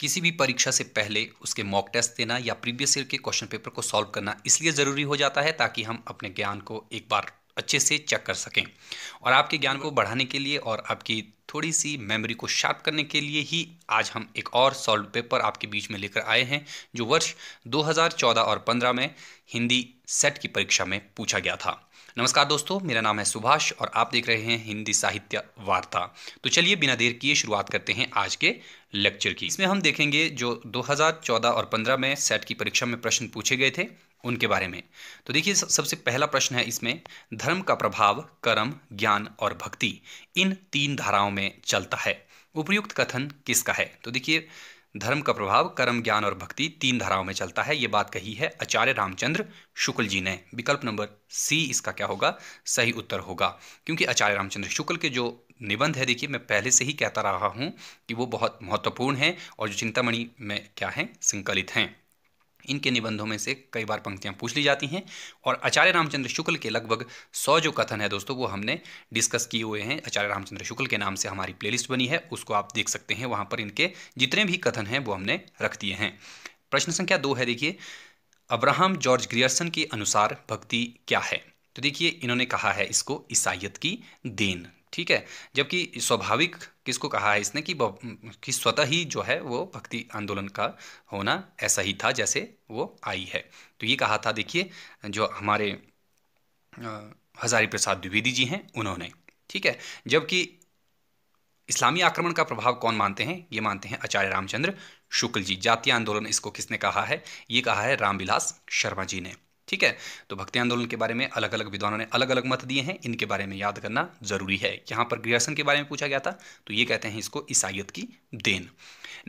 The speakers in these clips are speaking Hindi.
किसी भी परीक्षा से पहले उसके मॉक टेस्ट देना या प्रीवियस ईयर के क्वेश्चन पेपर को सॉल्व करना इसलिए ज़रूरी हो जाता है ताकि हम अपने ज्ञान को एक बार अच्छे से चेक कर सकें और आपके ज्ञान को बढ़ाने के लिए और आपकी थोड़ी सी मेमोरी को शार्प करने के लिए ही आज हम एक और सॉल्व पेपर आपके बीच में लेकर आए हैं जो वर्ष 2014 और 15 में हिंदी सेट की परीक्षा में पूछा गया था नमस्कार दोस्तों मेरा नाम है सुभाष और आप देख रहे हैं हिंदी साहित्य वार्ता तो चलिए बिना देर किए शुरुआत करते हैं आज के लेक्चर की इसमें हम देखेंगे जो 2014 और 15 में सेट की परीक्षा में प्रश्न पूछे गए थे उनके बारे में तो देखिए सबसे पहला प्रश्न है इसमें धर्म का प्रभाव कर्म ज्ञान और भक्ति इन तीन धाराओं में चलता है उपयुक्त कथन किसका है तो देखिए धर्म का प्रभाव कर्म ज्ञान और भक्ति तीन धाराओं में चलता है ये बात कही है आचार्य रामचंद्र शुक्ल जी ने विकल्प नंबर सी इसका क्या होगा सही उत्तर होगा क्योंकि आचार्य रामचंद्र शुक्ल के जो निबंध है देखिए मैं पहले से ही कहता रहा हूँ कि वो बहुत महत्वपूर्ण है और जो चिंतामणि में क्या है संकलित हैं इनके निबंधों में से कई बार पंक्तियां पूछ ली जाती हैं और आचार्य रामचंद्र शुक्ल के लगभग सौ जो कथन है दोस्तों वो हमने डिस्कस किए हुए हैं आचार्य रामचंद्र शुक्ल के नाम से हमारी प्लेलिस्ट बनी है उसको आप देख सकते हैं वहाँ पर इनके जितने भी कथन हैं वो हमने रख दिए हैं प्रश्न संख्या दो है देखिए अब्राहम जॉर्ज ग्रियर्सन के अनुसार भक्ति क्या है तो देखिए इन्होंने कहा है इसको ईसाइत की देन ठीक है जबकि स्वाभाविक किसको कहा है इसने कि कि स्वतः ही जो है वो भक्ति आंदोलन का होना ऐसा ही था जैसे वो आई है तो ये कहा था देखिए जो हमारे हजारी प्रसाद द्विवेदी जी हैं उन्होंने ठीक है जबकि इस्लामी आक्रमण का प्रभाव कौन मानते हैं ये मानते हैं आचार्य रामचंद्र शुक्ल जी जातीय आंदोलन इसको किसने कहा है ये कहा है रामविलास शर्मा जी ने ठीक है तो भक्ति आंदोलन के बारे में अलग अलग विद्वानों ने अलग अलग मत दिए हैं इनके बारे में याद करना जरूरी है यहाँ पर गृहसन के बारे में पूछा गया था तो ये कहते हैं इसको ईसाइत की देन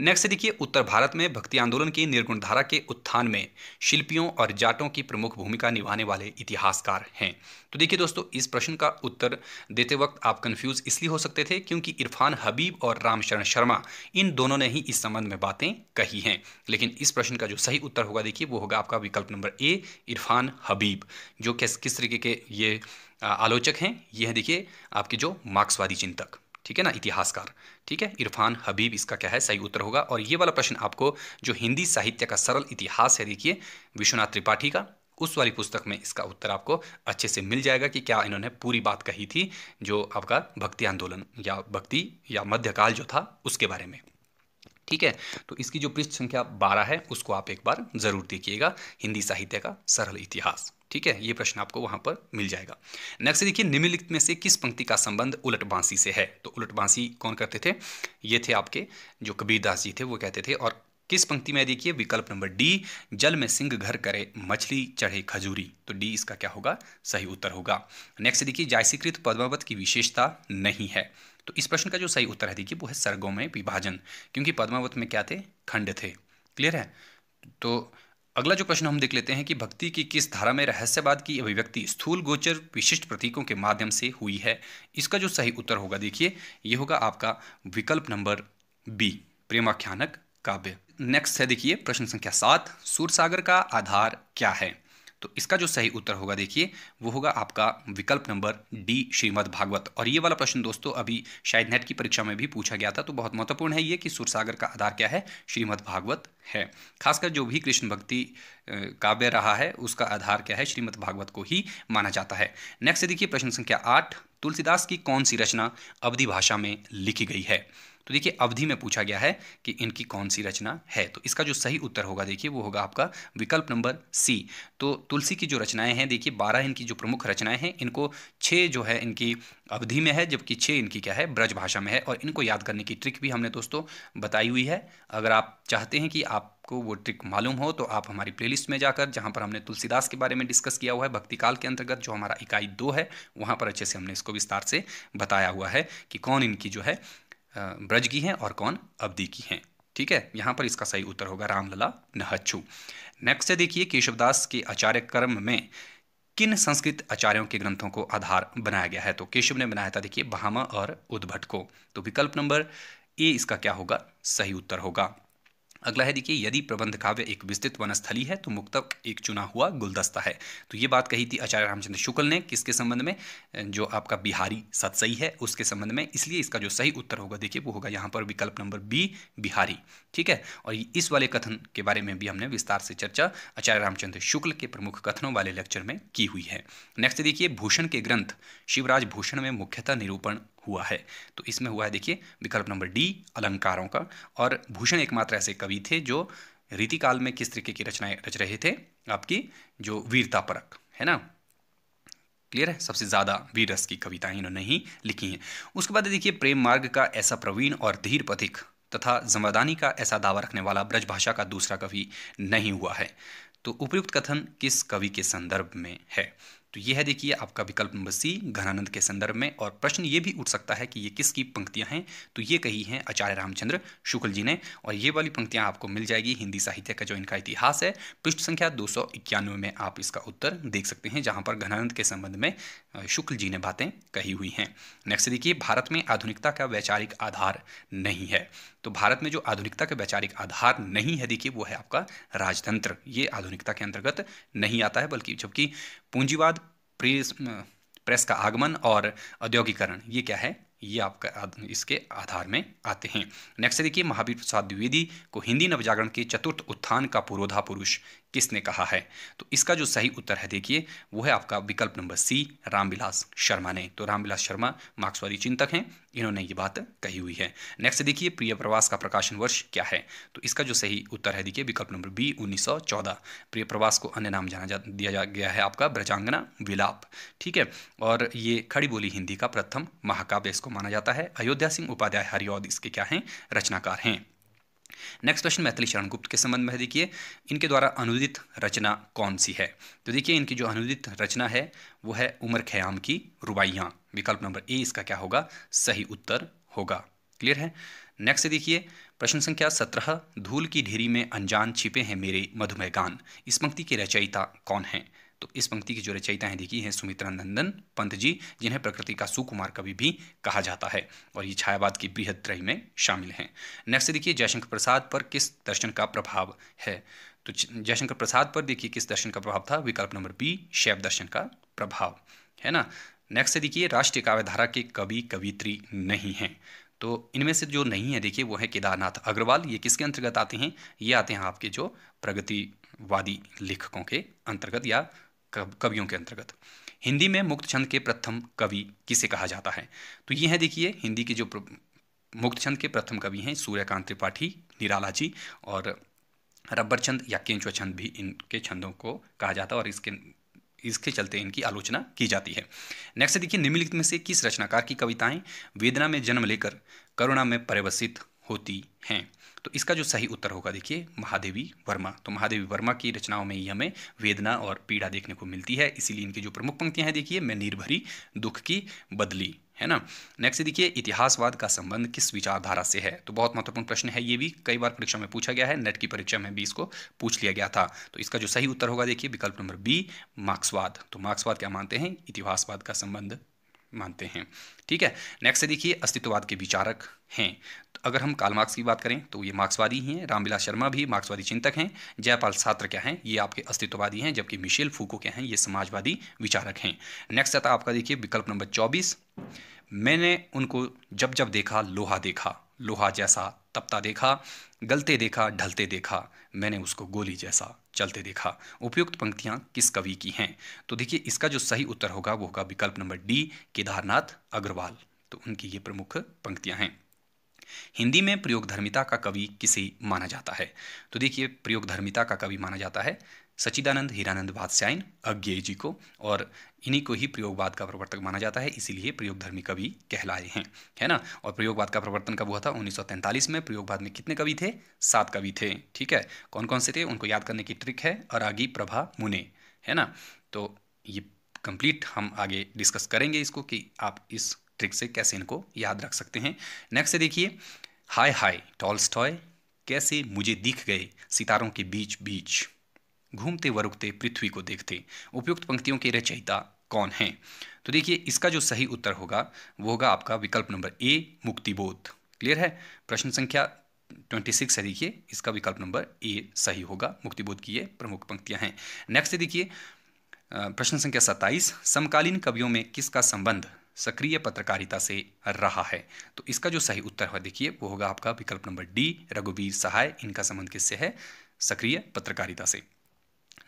नेक्स्ट देखिए उत्तर भारत में भक्ति आंदोलन की निर्गुण धारा के उत्थान में शिल्पियों और जाटों की प्रमुख भूमिका निभाने वाले इतिहासकार हैं तो देखिए दोस्तों इस प्रश्न का उत्तर देते वक्त आप कंफ्यूज इसलिए हो सकते थे क्योंकि इरफान हबीब और रामशरण शर्मा इन दोनों ने ही इस संबंध में बातें कही हैं लेकिन इस प्रश्न का जो सही उत्तर होगा देखिए वो होगा आपका विकल्प नंबर ए इरफान हबीब जो किस किस तरीके के ये आलोचक हैं ये हैं देखिए आपके जो मार्क्सवादी चिंतक ठीक है ना इतिहासकार ठीक है इरफान हबीब इसका क्या है सही उत्तर होगा और ये वाला प्रश्न आपको जो हिंदी साहित्य का सरल इतिहास है देखिए विश्वनाथ त्रिपाठी का उस वाली पुस्तक में इसका उत्तर आपको अच्छे से मिल जाएगा कि क्या इन्होंने पूरी बात कही थी जो आपका भक्ति आंदोलन या भक्ति या मध्यकाल जो था उसके बारे में ठीक है तो इसकी जो पृष्ठ संख्या बारह है उसको आप एक बार ज़रूर देखिएगा हिंदी साहित्य का सरल इतिहास ठीक है ये प्रश्न आपको वहां पर मिल जाएगा नेक्स्ट देखिए निम्नलिखित में से किस पंक्ति का संबंध उलट बांसी से है तो उलट बांसी कौन करते थे ये थे आपके जो कबीरदास जी थे वो कहते थे और किस पंक्ति में देखिए विकल्प नंबर डी जल में सिंह घर करे मछली चढ़े खजूरी तो डी इसका क्या होगा सही उत्तर होगा नेक्स्ट देखिए जायसीकृत पद्मावत की विशेषता नहीं है तो इस प्रश्न का जो सही उत्तर है देखिए वो है सर्गों में विभाजन क्योंकि पद्मावत में क्या थे खंड थे क्लियर है तो अगला जो प्रश्न हम देख लेते हैं कि भक्ति की किस धारा में रहस्यवाद की अभिव्यक्ति स्थूल गोचर विशिष्ट प्रतीकों के माध्यम से हुई है इसका जो सही उत्तर होगा देखिए ये होगा आपका विकल्प नंबर बी प्रेमाख्यानक काव्य नेक्स्ट है देखिए प्रश्न संख्या सात सूर्य सागर का आधार क्या है तो इसका जो सही उत्तर होगा देखिए वो होगा आपका विकल्प नंबर डी श्रीमद भागवत और ये वाला प्रश्न दोस्तों अभी शायद नेट की परीक्षा में भी पूछा गया था तो बहुत महत्वपूर्ण है ये कि सुरसागर का आधार क्या है श्रीमद भागवत है खासकर जो भी कृष्ण भक्ति काव्य रहा है उसका आधार क्या है श्रीमद भागवत को ही माना जाता है नेक्स्ट देखिए प्रश्न संख्या आठ तुलसीदास की कौन सी रचना अवधि भाषा में लिखी गई है तो देखिए अवधि में पूछा गया है कि इनकी कौन सी रचना है तो इसका जो सही उत्तर होगा देखिए वो होगा आपका विकल्प नंबर सी तो तुलसी की जो रचनाएं हैं देखिए बारह इनकी जो प्रमुख रचनाएं हैं इनको छः जो है इनकी अवधि में है जबकि छः इनकी क्या है ब्रज भाषा में है और इनको याद करने की ट्रिक भी हमने दोस्तों बताई हुई है अगर आप चाहते हैं कि आप आपको वो ट्रिक मालूम हो तो आप हमारी प्लेलिस्ट में जाकर जहाँ पर हमने तुलसीदास के बारे में डिस्कस किया हुआ है भक्तिकाल के अंतर्गत जो हमारा इकाई दो है वहाँ पर अच्छे से हमने इसको विस्तार से बताया हुआ है कि कौन इनकी जो है ब्रज की हैं और कौन अवधि की हैं ठीक है यहाँ पर इसका सही उत्तर होगा रामलला नहच्छू नेक्स्ट है देखिए केशवदास के आचार्य कर्म में किन संस्कृत आचार्यों के ग्रंथों को आधार बनाया गया है तो केशव ने बनाया था देखिए बहामा और उद्भट को तो विकल्प नंबर ए इसका क्या होगा सही उत्तर होगा अगला है देखिए यदि प्रबंध काव्य एक विस्तृत वनस्थली है तो मुक्तक एक चुना हुआ गुलदस्ता है तो ये बात कही थी आचार्य रामचंद्र शुक्ल ने किसके संबंध में जो आपका बिहारी सतसई है उसके संबंध में इसलिए इसका जो सही उत्तर होगा देखिए वो होगा यहाँ पर विकल्प नंबर बी बिहारी ठीक है और इस वाले कथन के बारे में भी हमने विस्तार से चर्चा आचार्य रामचंद्र शुक्ल के प्रमुख कथनों वाले लेक्चर में की हुई है नेक्स्ट देखिए भूषण के ग्रंथ शिवराज भूषण में मुख्यतः निरूपण हुआ है तो इसमें हुआ है देखिए विकल्प नंबर डी अलंकारों का और भूषण एकमात्र ऐसे कवि थे जो रीतिकाल में किस तरीके की रचनाएं रच रहे थे आपकी जो वीरता परक है ना क्लियर है सबसे ज़्यादा वीरस की कविताएं इन्होंने ही लिखी हैं उसके बाद देखिए प्रेम मार्ग का ऐसा प्रवीण और धीर पथिक तथा जमदानी का ऐसा दावा रखने वाला ब्रजभाषा का दूसरा कवि नहीं हुआ है तो उपयुक्त कथन किस कवि के संदर्भ में है तो ये है देखिए आपका विकल्प नंबर सी घनानंद के संदर्भ में और प्रश्न ये भी उठ सकता है कि ये किसकी पंक्तियां हैं तो ये कही हैं आचार्य रामचंद्र शुक्ल जी ने और ये वाली पंक्तियां आपको मिल जाएगी हिंदी साहित्य का जो इनका इतिहास है पृष्ठ संख्या दो में आप इसका उत्तर देख सकते हैं जहाँ पर घनानंद के संबंध में शुक्ल जी ने बातें कही हुई हैं नेक्स्ट देखिए भारत में आधुनिकता का वैचारिक आधार नहीं है तो भारत में जो आधुनिकता का वैचारिक आधार नहीं है देखिए वो है आपका राजतंत्र ये आधुनिकता के अंतर्गत नहीं आता है बल्कि जबकि पूंजीवाद प्रेस प्रेस का आगमन और औद्योगिकरण ये क्या है ये आपका इसके आधार में आते हैं नेक्स्ट देखिए महावीर प्रसाद द्विवेदी को हिंदी नवजागरण के चतुर्थ उत्थान का पुरोधा पुरुष किसने कहा है तो इसका जो सही उत्तर है देखिए वो है आपका विकल्प नंबर सी रामविलास शर्मा ने तो रामविलास शर्मा मार्क्सवादी चिंतक हैं इन्होंने ये बात कही हुई है नेक्स्ट देखिए प्रिय प्रवास का प्रकाशन वर्ष क्या है तो इसका जो सही उत्तर है देखिए विकल्प नंबर बी 1914 प्रिय प्रवास को अन्य नाम जाना जा दिया जा गया है आपका ब्रजांगना विलाप ठीक है और ये खड़ी बोली हिंदी का प्रथम महाकाव्य इसको माना जाता है अयोध्या सिंह उपाध्याय हरिओद इसके क्या हैं रचनाकार हैं नेक्स्ट क्वेश्चन मैथिली शरण गुप्त के संबंध में देखिए इनके द्वारा अनुदित रचना कौन सी है तो देखिए इनकी जो अनुदित रचना है वो है उमर खयाम की रुबाइयाँ विकल्प नंबर ए इसका क्या होगा सही उत्तर होगा क्लियर है नेक्स्ट देखिए प्रश्न संख्या सत्रह धूल की ढेरी में अनजान छिपे हैं मेरे मधुमेह गान इस पंक्ति के रचयिता कौन है तो इस पंक्ति की जो रचयिता हैं देखिए हैं सुमित्रा नंदन पंत जी जिन्हें प्रकृति का सुकुमार कवि भी कहा जाता है और ये छायावाद की बृहद त्रय में शामिल हैं नेक्स्ट देखिए जयशंकर प्रसाद पर किस दर्शन का प्रभाव है तो जयशंकर प्रसाद पर देखिए किस दर्शन का प्रभाव था विकल्प नंबर बी शैव दर्शन का प्रभाव है ना नेक्स्ट देखिए राष्ट्रीय काव्यधारा के कवि कवित्री नहीं हैं तो इनमें से जो नहीं है देखिए वो है केदारनाथ अग्रवाल ये किसके अंतर्गत आते हैं ये आते हैं आपके जो प्रगतिवादी लेखकों के अंतर्गत या कवियों के अंतर्गत हिंदी में मुक्त छंद के प्रथम कवि किसे कहा जाता है तो ये है देखिए हिंदी के जो मुक्त छंद के प्रथम कवि हैं सूर्यकांत त्रिपाठी निराला जी और रब्बर छंद या केंचुआ छंद भी इनके छंदों को कहा जाता है और इसके इसके चलते इनकी आलोचना की जाती है नेक्स्ट देखिए निम्नलिखित में से किस रचनाकार की कविताएं वेदना में जन्म लेकर करुणा में परिवसित होती हैं तो इसका जो सही उत्तर होगा देखिए महादेवी वर्मा तो महादेवी वर्मा की रचनाओं में ही हमें वेदना और पीड़ा देखने को मिलती है इसीलिए इनकी जो प्रमुख पंक्तियां हैं देखिए मैं निर्भरी दुख की बदली है ना नेक्स्ट देखिए इतिहासवाद का संबंध किस विचारधारा से है तो बहुत महत्वपूर्ण प्रश्न है ये भी कई बार परीक्षा में पूछा गया है नेट की परीक्षा में भी इसको पूछ लिया गया था तो इसका जो सही उत्तर होगा देखिए विकल्प नंबर बी मार्क्सवाद तो मार्क्सवाद क्या मानते हैं इतिहासवाद का संबंध मानते हैं ठीक है नेक्स्ट है देखिए अस्तित्ववाद के विचारक हैं तो अगर हम काल मार्क्स की बात करें तो ये मार्क्सवादी हैं रामविलास शर्मा भी मार्क्सवादी चिंतक हैं जयपाल सात्र क्या हैं ये आपके अस्तित्ववादी हैं जबकि मिशेल फूको क्या हैं ये समाजवादी विचारक हैं नेक्स्ट आता आपका देखिए विकल्प नंबर चौबीस मैंने उनको जब जब देखा लोहा देखा लोहा जैसा तपता देखा गलते देखा ढलते देखा मैंने उसको गोली जैसा चलते देखा उपयुक्त पंक्तियां किस कवि की हैं तो देखिए इसका जो सही उत्तर होगा वो होगा विकल्प नंबर डी केदारनाथ अग्रवाल तो उनकी ये प्रमुख पंक्तियां हैं हिंदी में प्रयोग धर्मिता का कवि किसे माना जाता है तो देखिए प्रयोग धर्मिता का कवि माना जाता है सचिदानंद हीरानंद भात्स्यायन अज्ञे जी को और इन्हीं को ही प्रयोगवाद का प्रवर्तक माना जाता है इसीलिए प्रयोगधर्मी कवि कहलाए हैं है ना और प्रयोगवाद का प्रवर्तन कब हुआ था 1943 में प्रयोगवाद में कितने कवि थे सात कवि थे ठीक है कौन कौन से थे उनको याद करने की ट्रिक है अरागी प्रभा मुने है ना तो ये कंप्लीट हम आगे डिस्कस करेंगे इसको कि आप इस ट्रिक से कैसे इनको याद रख सकते हैं नेक्स्ट देखिए हाय हाय टॉल्स्टॉय कैसे मुझे दिख गए सितारों के बीच बीच घूमते वरुकते पृथ्वी को देखते उपयुक्त पंक्तियों के रचयिता कौन है तो देखिए इसका जो सही उत्तर होगा वो होगा आपका विकल्प नंबर ए मुक्तिबोध क्लियर है प्रश्न संख्या ट्वेंटी सिक्स है देखिए इसका विकल्प नंबर ए सही होगा मुक्तिबोध की ये प्रमुख पंक्तियां हैं नेक्स्ट देखिए प्रश्न संख्या सत्ताईस समकालीन कवियों में किसका संबंध सक्रिय पत्रकारिता से रहा है तो इसका जो सही उत्तर है देखिए वो होगा आपका विकल्प नंबर डी रघुवीर सहाय इनका संबंध किससे है सक्रिय पत्रकारिता से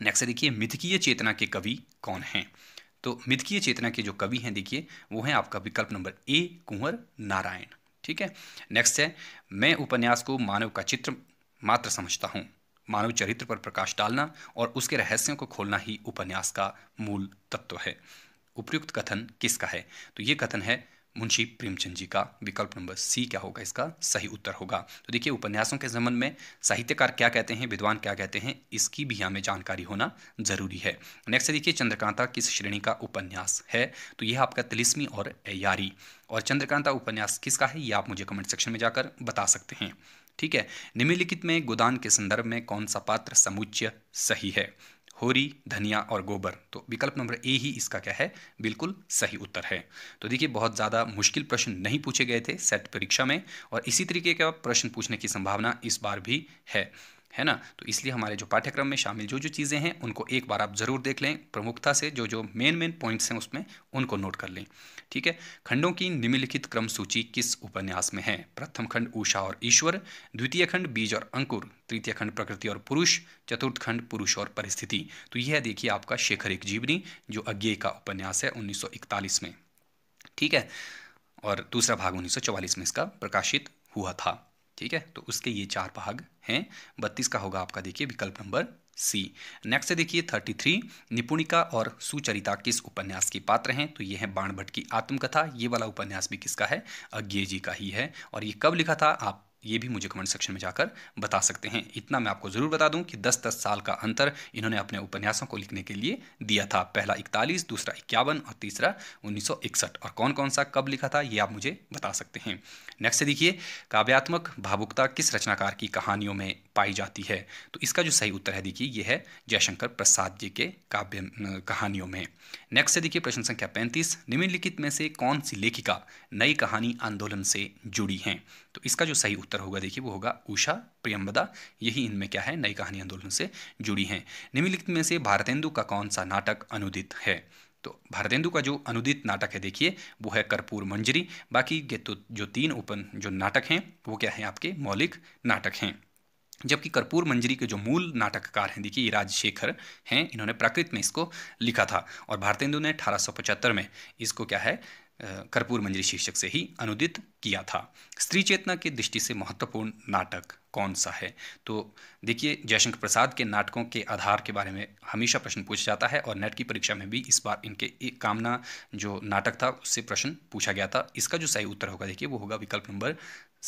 नेक्स्ट देखिए मिथकीय चेतना के कवि कौन हैं तो मिथकीय चेतना के जो कवि हैं देखिए वो हैं आपका विकल्प नंबर ए कुंवर नारायण ठीक है नेक्स्ट है मैं उपन्यास को मानव का चित्र मात्र समझता हूँ मानव चरित्र पर प्रकाश डालना और उसके रहस्यों को खोलना ही उपन्यास का मूल तत्व है उपयुक्त कथन किसका है तो ये कथन है मुंशी प्रेमचंद जी का विकल्प नंबर सी क्या होगा इसका सही उत्तर होगा तो देखिए उपन्यासों के संबंध में साहित्यकार क्या कहते हैं विद्वान क्या कहते हैं इसकी भी हमें जानकारी होना जरूरी है नेक्स्ट देखिए चंद्रकांता किस श्रेणी का उपन्यास है तो यह आपका तिलिस्मी और अयारी और चंद्रकांता उपन्यास किसका है ये आप मुझे कमेंट सेक्शन में जाकर बता सकते हैं ठीक है निम्नलिखित में गोदान के संदर्भ में कौन सा पात्र समुच्चय सही है होरी धनिया और गोबर तो विकल्प नंबर ए ही इसका क्या है बिल्कुल सही उत्तर है तो देखिए बहुत ज़्यादा मुश्किल प्रश्न नहीं पूछे गए थे सेट परीक्षा में और इसी तरीके का प्रश्न पूछने की संभावना इस बार भी है है ना तो इसलिए हमारे जो पाठ्यक्रम में शामिल जो जो चीज़ें हैं उनको एक बार आप ज़रूर देख लें प्रमुखता से जो जो मेन मेन पॉइंट्स हैं उसमें उनको नोट कर लें ठीक है खंडों की निम्नलिखित क्रम सूची किस उपन्यास में है प्रथम खंड ऊषा और ईश्वर द्वितीय खंड बीज और अंकुर तृतीय खंड प्रकृति और पुरुष चतुर्थ खंड पुरुष और परिस्थिति तो यह देखिए आपका शेखर एक जीवनी जो अज्ञे का उपन्यास है उन्नीस में ठीक है और दूसरा भाग उन्नीस में इसका प्रकाशित हुआ था ठीक है तो उसके ये चार भाग हैं बत्तीस का होगा आपका देखिए विकल्प नंबर सी नेक्स्ट देखिए थर्टी थ्री निपुणिका और सुचरिता किस उपन्यास के पात्र हैं तो ये है बाणभट्ट की आत्मकथा ये वाला उपन्यास भी किसका है अज्ञे जी का ही है और ये कब लिखा था आप ये भी मुझे कमेंट सेक्शन में जाकर बता सकते हैं इतना मैं आपको ज़रूर बता दूं कि 10-10 साल का अंतर इन्होंने अपने उपन्यासों को लिखने के लिए दिया था पहला इकतालीस दूसरा इक्यावन और तीसरा 1961 और कौन कौन सा कब लिखा था ये आप मुझे बता सकते हैं नेक्स्ट देखिए काव्यात्मक भावुकता किस रचनाकार की कहानियों में पाई जाती है तो इसका जो सही उत्तर है देखिए ये है जयशंकर प्रसाद जी के काव्य कहानियों में नेक्स्ट है देखिए प्रश्न संख्या पैंतीस निम्नलिखित में से कौन सी लेखिका नई कहानी आंदोलन से जुड़ी हैं तो इसका जो सही उत्तर होगा देखिए वो होगा उषा प्रियम्बदा यही इनमें क्या है नई कहानी आंदोलन से जुड़ी हैं निम्नलिखित में से भारतेंदु का कौन सा नाटक अनुदित है तो भारतेंदु का जो अनुदित नाटक है देखिए वो है कर्पूर मंजरी बाकी ये तो जो तीन उपन जो नाटक हैं वो क्या हैं आपके मौलिक नाटक हैं जबकि कर्पूर मंजरी के जो मूल नाटककार हैं देखिए राजशेखर हैं इन्होंने प्राकृत में इसको लिखा था और भारतेंदु ने अठारह में इसको क्या है कर्पूर मंजरी शीर्षक से ही अनुदित किया था स्त्री चेतना की दृष्टि से महत्वपूर्ण नाटक कौन सा है तो देखिए जयशंकर प्रसाद के नाटकों के आधार के बारे में हमेशा प्रश्न पूछा जाता है और नेट की परीक्षा में भी इस बार इनके एक कामना जो नाटक था उससे प्रश्न पूछा गया था इसका जो सही उत्तर होगा देखिए वो होगा विकल्प नंबर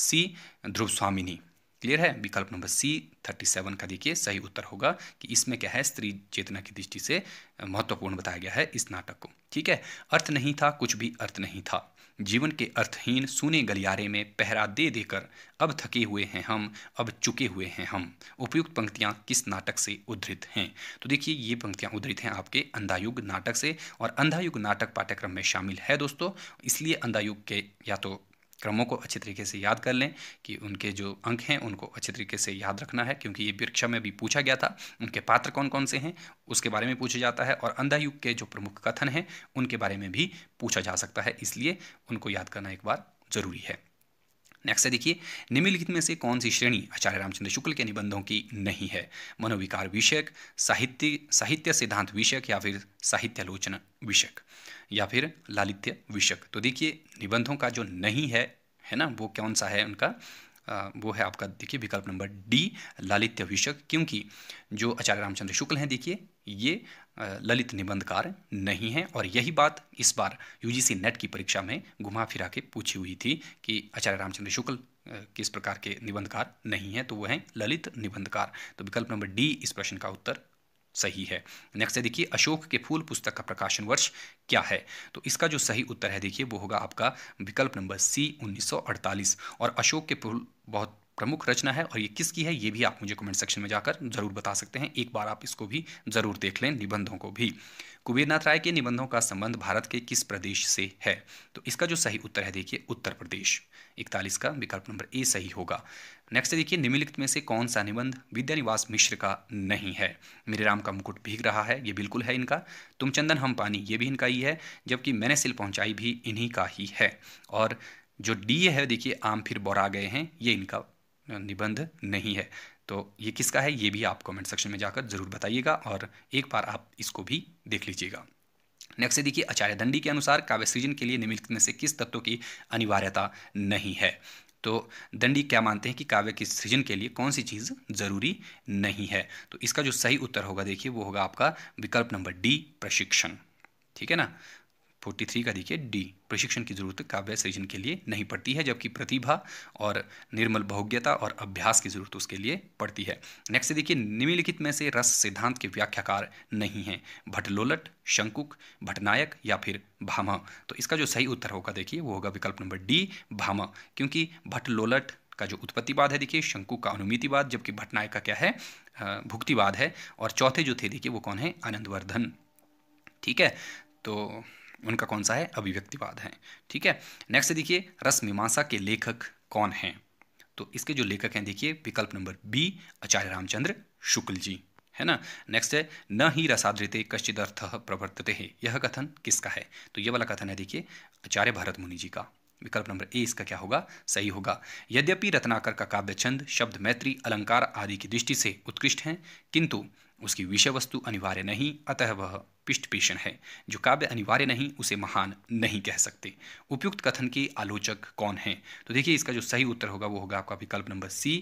सी ध्रुव स्वामिनी क्लियर है विकल्प नंबर सी थर्टी सेवन का देखिए सही उत्तर होगा कि इसमें क्या है स्त्री चेतना की दृष्टि से महत्वपूर्ण बताया गया है इस नाटक को ठीक है अर्थ नहीं था कुछ भी अर्थ नहीं था जीवन के अर्थहीन सुने गलियारे में पहरा दे देकर अब थके हुए हैं हम अब चुके हुए हैं हम उपयुक्त पंक्तियां किस नाटक से उद्धृत हैं तो देखिए ये पंक्तियां उद्धृत हैं आपके अंधायुग नाटक से और अंधायुग नाटक पाठ्यक्रम में शामिल है दोस्तों इसलिए अंधायुग के या तो क्रमों को अच्छे तरीके से याद कर लें कि उनके जो अंक हैं उनको अच्छे तरीके से याद रखना है क्योंकि ये परीक्षा में भी पूछा गया था उनके पात्र कौन कौन से हैं उसके बारे में पूछा जाता है और अंधायुग के जो प्रमुख कथन हैं उनके बारे में भी पूछा जा सकता है इसलिए उनको याद करना एक बार ज़रूरी है नेक्स्ट है देखिए निम्नलिखित में से कौन सी श्रेणी आचार्य रामचंद्र शुक्ल के निबंधों की नहीं है मनोविकार विषयक साहित्य साहित्य सिद्धांत विषयक या फिर साहित्यालोचना विषयक या फिर लालित्य विषयक तो देखिए निबंधों का जो नहीं है है ना वो कौन सा है उनका वो है आपका देखिए विकल्प नंबर डी ललित अभिषेक क्योंकि जो आचार्य रामचंद्र शुक्ल हैं देखिए ये ललित निबंधकार नहीं हैं और यही बात इस बार यूजीसी नेट की परीक्षा में घुमा फिरा के पूछी हुई थी कि आचार्य रामचंद्र शुक्ल किस प्रकार के निबंधकार नहीं हैं तो वो हैं ललित निबंधकार तो विकल्प नंबर डी इस प्रश्न का उत्तर सही है नेक्स्ट है देखिए अशोक के फूल पुस्तक का प्रकाशन वर्ष क्या है तो इसका जो सही उत्तर है देखिए वो होगा आपका विकल्प नंबर सी 1948 और अशोक के फूल बहुत प्रमुख रचना है और ये किसकी है ये भी आप मुझे कमेंट सेक्शन में जाकर जरूर बता सकते हैं एक बार आप इसको भी जरूर देख लें निबंधों को भी कुबेरनाथ राय के निबंधों का संबंध भारत के किस प्रदेश से है तो इसका जो सही उत्तर है देखिए उत्तर प्रदेश इकतालीस का विकल्प नंबर ए सही होगा नेक्स्ट देखिए निम्नलिखित में से कौन सा निबंध विद्यानिवास मिश्र का नहीं है मेरे राम का मुकुट भीग रहा है ये बिल्कुल है इनका तुम चंदन हम पानी ये भी इनका ही है जबकि मैंने सिल पहुंचाई भी इन्हीं का ही है और जो डी है देखिए आम फिर बोरा गए हैं ये इनका निबंध नहीं है तो ये किसका है ये भी आप कमेंट सेक्शन में जाकर ज़रूर बताइएगा और एक बार आप इसको भी देख लीजिएगा नेक्स्ट देखिए आचार्य दंडी के अनुसार काव्य सृजन के लिए निम्नलिखित में से किस तत्व की अनिवार्यता नहीं है तो दंडी क्या मानते हैं कि काव्य के सृजन के लिए कौन सी चीज़ ज़रूरी नहीं है तो इसका जो सही उत्तर होगा देखिए वो होगा आपका विकल्प नंबर डी प्रशिक्षण ठीक है ना फोर्टी थ्री का देखिए डी प्रशिक्षण की जरूरत काव्य सृजन के लिए नहीं पड़ती है जबकि प्रतिभा और निर्मल भोग्यता और अभ्यास की जरूरत उसके लिए पड़ती है नेक्स्ट देखिए निम्नलिखित में से रस सिद्धांत के व्याख्याकार नहीं हैं भटलोलट शंकुक भटनायक या फिर भामा तो इसका जो सही उत्तर होगा देखिए वो होगा विकल्प नंबर डी भामा क्योंकि भटलोलट का जो उत्पत्तिवाद है देखिए शंकु का अनुमितिवाद जबकि भटनायक का क्या है भुक्तिवाद है और चौथे जो थे देखिए वो कौन है आनंदवर्धन ठीक है तो उनका कौन सा है अभिव्यक्तिवाद है ठीक है नेक्स्ट देखिए रस मीमांसा के लेखक कौन हैं तो इसके जो लेखक हैं देखिए विकल्प नंबर बी आचार्य रामचंद्र शुक्ल जी है ना नेक्स्ट है न ही रसाद्रित कश्चित अर्थ प्रवर्तते है यह कथन किसका है तो यह वाला कथन है देखिए आचार्य भारत मुनि जी का विकल्प नंबर ए इसका क्या होगा सही होगा यद्यपि रत्नाकर का काव्य छंद शब्द मैत्री अलंकार आदि की दृष्टि से उत्कृष्ट हैं किंतु उसकी विषय वस्तु अनिवार्य नहीं अतः वह पिष्ट पेशन है जो काव्य अनिवार्य नहीं उसे महान नहीं कह सकते उपयुक्त कथन के आलोचक कौन हैं तो देखिए इसका जो सही उत्तर होगा वो होगा आपका विकल्प नंबर सी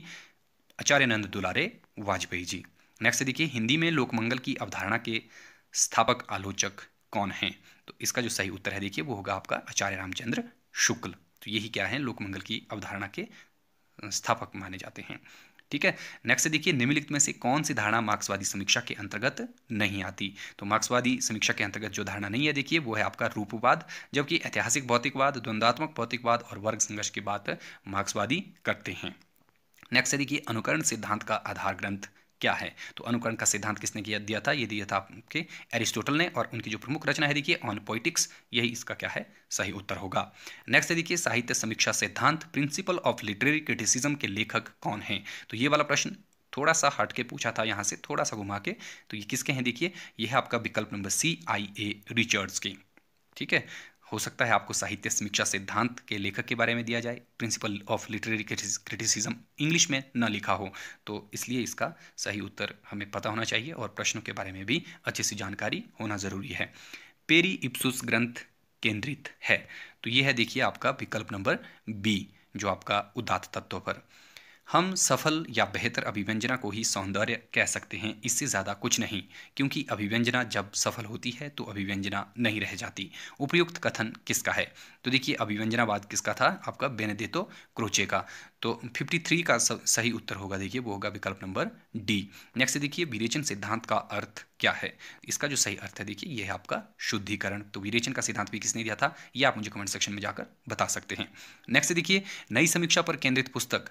आचार्यनंद दुलारे वाजपेयी जी नेक्स्ट देखिए हिंदी में लोकमंगल की अवधारणा के स्थापक आलोचक कौन हैं तो इसका जो सही उत्तर है देखिए वो होगा आपका आचार्य रामचंद्र शुक्ल तो यही क्या है लोकमंगल की अवधारणा के स्थापक माने जाते हैं ठीक है नेक्स्ट देखिए निम्नलिखित में से कौन सी धारणा मार्क्सवादी समीक्षा के अंतर्गत नहीं आती तो मार्क्सवादी समीक्षा के अंतर्गत जो धारणा नहीं है देखिए वो है आपका रूपवाद जबकि ऐतिहासिक भौतिकवाद द्वंदात्मक भौतिकवाद और वर्ग संघर्ष की बात मार्क्सवादी करते हैं नेक्स्ट देखिए अनुकरण सिद्धांत का आधार ग्रंथ क्या है तो अनुकरण का सिद्धांत किसने किया दिया था ये दिया था आपके एरिस्टोटल ने और उनकी जो प्रमुख रचना है देखिए ऑन पोइटिक्स यही इसका क्या है सही उत्तर होगा नेक्स्ट है देखिए साहित्य समीक्षा सिद्धांत प्रिंसिपल ऑफ लिटरेरी क्रिटिसिज्म के लेखक कौन हैं तो ये वाला प्रश्न थोड़ा सा हट के पूछा था यहाँ से थोड़ा सा घुमा के तो ये किसके हैं देखिए यह है आपका विकल्प number C I A Richards के ठीक है हो सकता है आपको साहित्य समीक्षा सिद्धांत के लेखक के बारे में दिया जाए principle of literary criticism English में न लिखा हो तो इसलिए इसका सही उत्तर हमें पता होना चाहिए और प्रश्नों के बारे में भी अच्छे से जानकारी होना ज़रूरी है पेरी इप्सुस ग्रंथ केंद्रित है तो ये है देखिए आपका विकल्प नंबर बी जो आपका उदात तत्व पर हम सफल या बेहतर अभिव्यंजना को ही सौंदर्य कह सकते हैं इससे ज़्यादा कुछ नहीं क्योंकि अभिव्यंजना जब सफल होती है तो अभिव्यंजना नहीं रह जाती उपयुक्त कथन किसका है तो देखिए अभिव्यंजनावाद किसका था आपका बेनेदेतो क्रोचे का तो 53 का सही उत्तर होगा देखिए वो होगा विकल्प नंबर डी नेक्स्ट देखिए विरेचन सिद्धांत का अर्थ क्या है इसका जो सही अर्थ है देखिए यह है आपका शुद्धिकरण तो विरेचन का सिद्धांत भी किसने दिया था ये आप मुझे कमेंट सेक्शन में जाकर बता सकते हैं नेक्स्ट देखिए नई समीक्षा पर केंद्रित पुस्तक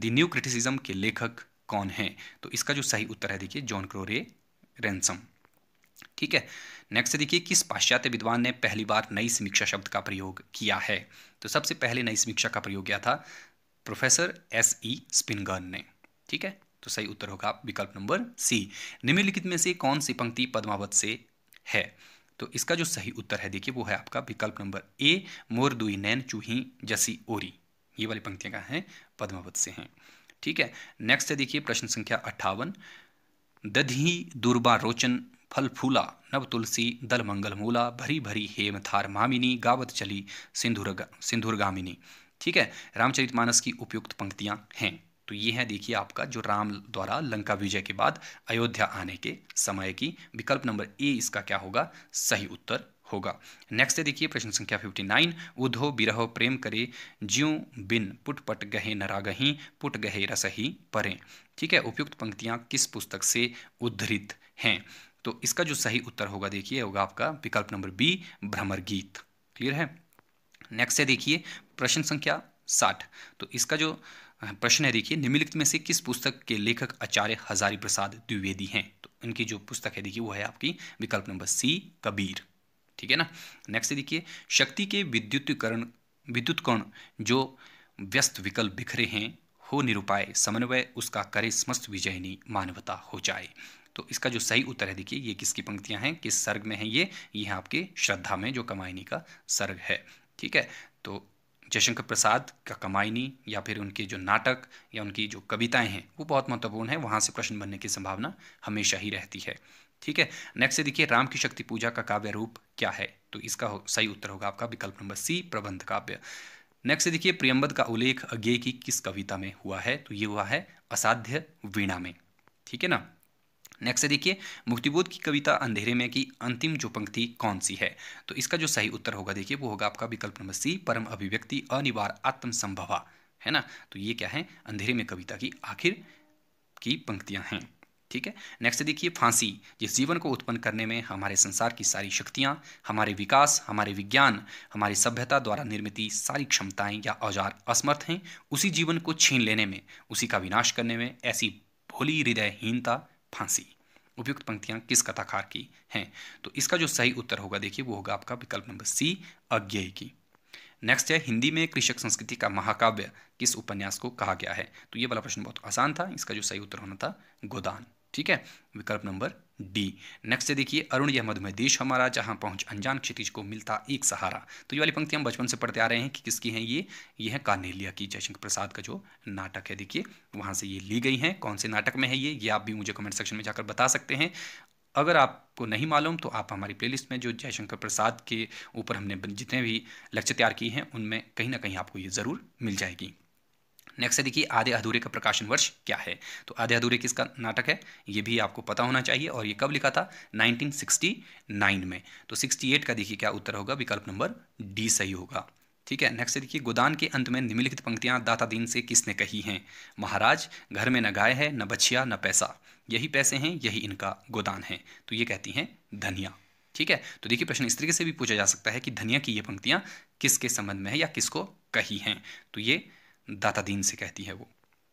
द न्यू क्रिटिसिज्म के लेखक कौन हैं तो इसका जो सही उत्तर है देखिए जॉन क्रोरे रेंसम ठीक है नेक्स्ट देखिए किस पाश्चात्य विद्वान ने पहली बार नई समीक्षा शब्द का प्रयोग किया है तो सबसे पहले नई समीक्षा का प्रयोग किया था प्रोफेसर एस ई स्पिनगर ने ठीक है तो सही उत्तर होगा विकल्प नंबर सी निम्नलिखित में से कौन सी पंक्ति पद्मावत से है तो इसका जो सही उत्तर है देखिए वो है आपका विकल्प नंबर ए मोर दुई नैन चूही जसी ओरी ये वाली पंक्तियां का हैं पद्मावत से हैं ठीक है नेक्स्ट है देखिए प्रश्न संख्या अट्ठावन दधी दुर्बा रोचन फल फूला नव तुलसी दल मंगल मूला भरी भरी हेम थार मामिनी गावत चली सिंधुर सिंधुरगामिनी ठीक है रामचरितमानस की उपयुक्त पंक्तियां हैं तो ये है देखिए आपका जो राम द्वारा लंका विजय के बाद अयोध्या आने के समय की विकल्प नंबर ए इसका क्या होगा सही उत्तर होगा नेक्स्ट है देखिए प्रश्न संख्या 59 उधो बिरह प्रेम करे ज्यो बिन पुट पट गहे नरा गही पुट गहे रसही परे ठीक है उपयुक्त पंक्तियाँ किस पुस्तक से उद्धृत हैं तो इसका जो सही उत्तर होगा देखिए होगा आपका विकल्प नंबर बी भ्रमर गीत क्लियर है नेक्स्ट है देखिए प्रश्न संख्या साठ तो इसका जो प्रश्न है देखिए निम्नलिखित में से किस पुस्तक के लेखक आचार्य हजारी प्रसाद द्विवेदी हैं तो इनकी जो पुस्तक है देखिए वो है आपकी विकल्प नंबर सी कबीर ठीक है ना नेक्स्ट देखिए शक्ति के विद्युतीकरण विद्युत कण जो व्यस्त विकल्प बिखरे हैं हो निरुपाय समन्वय उसका करे समस्त विजयनी मानवता हो जाए तो इसका जो सही उत्तर है देखिए ये किसकी पंक्तियां हैं किस सर्ग में है ये ये है आपके श्रद्धा में जो कमायनी का सर्ग है ठीक है तो जयशंकर प्रसाद का कमायनी या फिर उनके जो नाटक या उनकी जो कविताएं हैं वो बहुत महत्वपूर्ण है वहाँ से प्रश्न बनने की संभावना हमेशा ही रहती है ठीक है नेक्स्ट से देखिए राम की शक्ति पूजा का काव्य रूप क्या है तो इसका हो, सही उत्तर होगा आपका विकल्प नंबर सी प्रबंध काव्य नेक्स्ट देखिए प्रियम्बद का उल्लेख अज्ञे की किस कविता में हुआ है तो ये हुआ है असाध्य वीणा में ठीक है ना नेक्स्ट देखिए मुक्तिबोध की कविता अंधेरे में की अंतिम जो पंक्ति कौन सी है तो इसका जो सही उत्तर होगा देखिए वो होगा आपका विकल्प नंबर सी परम अभिव्यक्ति अनिवार्य आत्मसंभवा है ना तो ये क्या है अंधेरे में कविता की आखिर की पंक्तियां हैं ठीक है नेक्स्ट देखिए फांसी जिस जीवन को उत्पन्न करने में हमारे संसार की सारी शक्तियाँ हमारे विकास हमारे विज्ञान हमारी सभ्यता द्वारा निर्मित सारी क्षमताएं या औजार असमर्थ हैं उसी जीवन को छीन लेने में उसी का विनाश करने में ऐसी भोली हृदयहीनता फांसी उपयुक्त पंक्तियाँ किस कथाकार की हैं तो इसका जो सही उत्तर होगा देखिए वो होगा आपका विकल्प नंबर सी अज्ञेय की नेक्स्ट है हिंदी में कृषक संस्कृति का महाकाव्य किस उपन्यास को कहा गया है तो ये वाला प्रश्न बहुत आसान था इसका जो सही उत्तर होना था गोदान ठीक है विकल्प नंबर डी नेक्स्ट देखिए अरुण यह मधुमेह देश हमारा जहां पहुंच अनजान क्षितिज को मिलता एक सहारा तो ये वाली पंक्ति हम बचपन से पढ़ते आ रहे हैं कि किसकी है ये ये है कानेलिया की जयशंकर प्रसाद का जो नाटक है देखिए वहां से ये ली गई हैं कौन से नाटक में है ये ये आप भी मुझे कमेंट सेक्शन में जाकर बता सकते हैं अगर आपको नहीं मालूम तो आप हमारी प्लेलिस्ट में जो जयशंकर प्रसाद के ऊपर हमने जितने भी लक्ष्य तैयार किए हैं उनमें कहीं ना कहीं आपको ये ज़रूर मिल जाएगी नेक्स्ट है देखिए आधे अधूरे का प्रकाशन वर्ष क्या है तो आधे अधूरे किसका नाटक है ये भी आपको पता होना चाहिए और ये कब लिखा था 1969 में तो 68 का देखिए क्या उत्तर होगा विकल्प नंबर डी सही होगा ठीक है नेक्स्ट देखिए गोदान के अंत में निम्नलिखित पंक्तियां दाता दीन से किसने कही हैं महाराज घर में न गाय है न बछिया न पैसा यही पैसे हैं यही इनका गोदान है तो ये कहती हैं धनिया ठीक है तो देखिए प्रश्न इस तरीके से भी पूछा जा सकता है कि धनिया की ये पंक्तियाँ किसके संबंध में है या किसको कही हैं तो ये दाता दीन से कहती है वो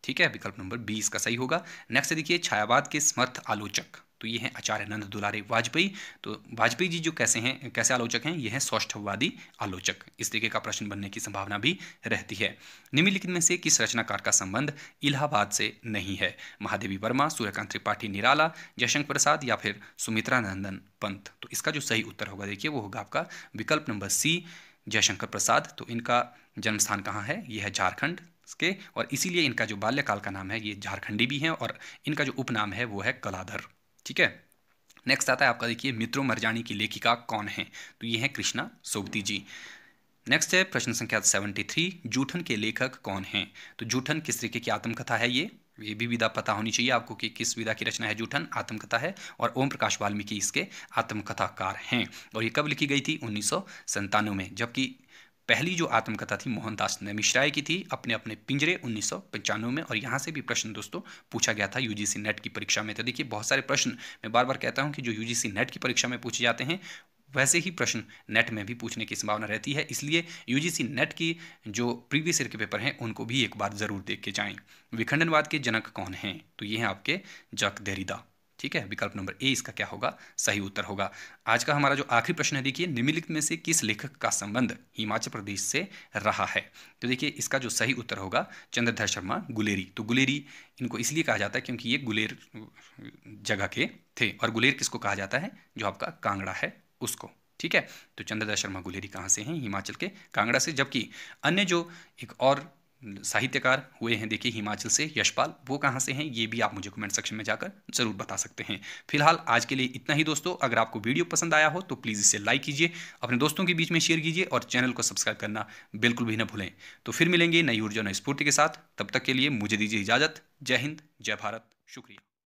ठीक है विकल्प नंबर बी इसका सही होगा नेक्स्ट देखिए छायावाद के समर्थ आलोचक तो ये हैं आचार्य नंद दुलारे वाजपेयी तो वाजपेयी जी जो कैसे हैं कैसे आलोचक हैं ये हैं सौष्ठववादी आलोचक इस तरीके का प्रश्न बनने की संभावना भी रहती है निम्नलिखित में से किस रचनाकार का संबंध इलाहाबाद से नहीं है महादेवी वर्मा सूर्यकांत त्रिपाठी निराला जयशंकर प्रसाद या फिर सुमित्रा नंदन पंत तो इसका जो सही उत्तर होगा देखिए वो होगा आपका विकल्प नंबर सी जयशंकर प्रसाद तो इनका जन्म स्थान कहाँ है ये है झारखंड के और इसीलिए इनका जो बाल्यकाल का नाम है ये झारखंडी भी हैं और इनका जो उपनाम है वो है कलाधर ठीक है नेक्स्ट आता है आपका देखिए मित्रों मरजानी की लेखिका कौन है तो ये हैं कृष्णा सोबती जी नेक्स्ट है प्रश्न संख्या 73 जूठन के लेखक कौन हैं तो जूठन किस तरीके की आत्मकथा है ये ये भी विधा पता होनी चाहिए आपको कि किस विधा की रचना है जूठन आत्मकथा है और ओम प्रकाश वाल्मीकि इसके आत्मकथाकार हैं और ये कब लिखी गई थी उन्नीस में जबकि पहली जो आत्मकथा थी मोहनदास नमिश्राय की थी अपने अपने पिंजरे उन्नीस में और यहाँ से भी प्रश्न दोस्तों पूछा गया था यूजीसी नेट की परीक्षा में तो देखिए बहुत सारे प्रश्न मैं बार बार कहता हूँ कि जो यूजीसी नेट की परीक्षा में पूछे जाते हैं वैसे ही प्रश्न नेट में भी पूछने की संभावना रहती है इसलिए यूजीसी नेट की जो प्रीवियस ईयर के पेपर हैं उनको भी एक बार ज़रूर देख के जाएं विखंडनवाद के जनक कौन हैं तो ये हैं आपके जक देरिदा ठीक है विकल्प नंबर ए इसका क्या होगा सही उत्तर होगा आज का हमारा जो आखिरी प्रश्न है देखिए निम्नलिखित में से किस लेखक का संबंध हिमाचल प्रदेश से रहा है तो देखिए इसका जो सही उत्तर होगा चंद्रधर शर्मा गुलेरी तो गुलेरी इनको इसलिए कहा जाता है क्योंकि ये गुलेर जगह के थे और गुलेर किसको कहा जाता है जो आपका कांगड़ा है उसको ठीक है तो चंद्रदा शर्मा गुलेरी कहाँ से हैं हिमाचल के कांगड़ा से जबकि अन्य जो एक और साहित्यकार हुए हैं देखिए हिमाचल से यशपाल वो कहाँ से हैं ये भी आप मुझे कमेंट सेक्शन में जाकर ज़रूर बता सकते हैं फिलहाल आज के लिए इतना ही दोस्तों अगर आपको वीडियो पसंद आया हो तो प्लीज़ इसे लाइक कीजिए अपने दोस्तों के बीच में शेयर कीजिए और चैनल को सब्सक्राइब करना बिल्कुल भी न भूलें तो फिर मिलेंगे नई ऊर्जा नई स्फूर्ति के साथ तब तक के लिए मुझे दीजिए इजाज़त जय हिंद जय भारत शुक्रिया